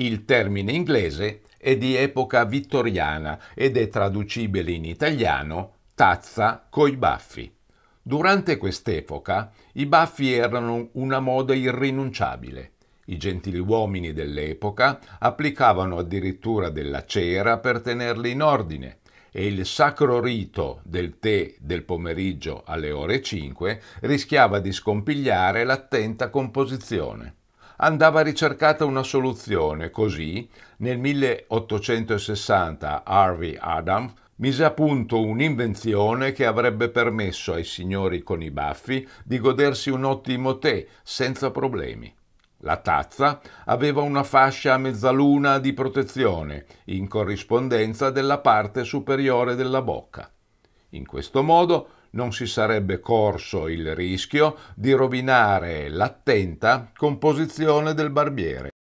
Il termine inglese è di epoca vittoriana ed è traducibile in italiano tazza coi baffi. Durante quest'epoca i baffi erano una moda irrinunciabile. I gentiluomini dell'epoca applicavano addirittura della cera per tenerli in ordine e il sacro rito del tè del pomeriggio alle ore 5 rischiava di scompigliare l'attenta composizione andava ricercata una soluzione, così nel 1860 Harvey Adam mise a punto un'invenzione che avrebbe permesso ai signori con i baffi di godersi un ottimo tè senza problemi. La tazza aveva una fascia a mezzaluna di protezione in corrispondenza della parte superiore della bocca. In questo modo non si sarebbe corso il rischio di rovinare l'attenta composizione del barbiere.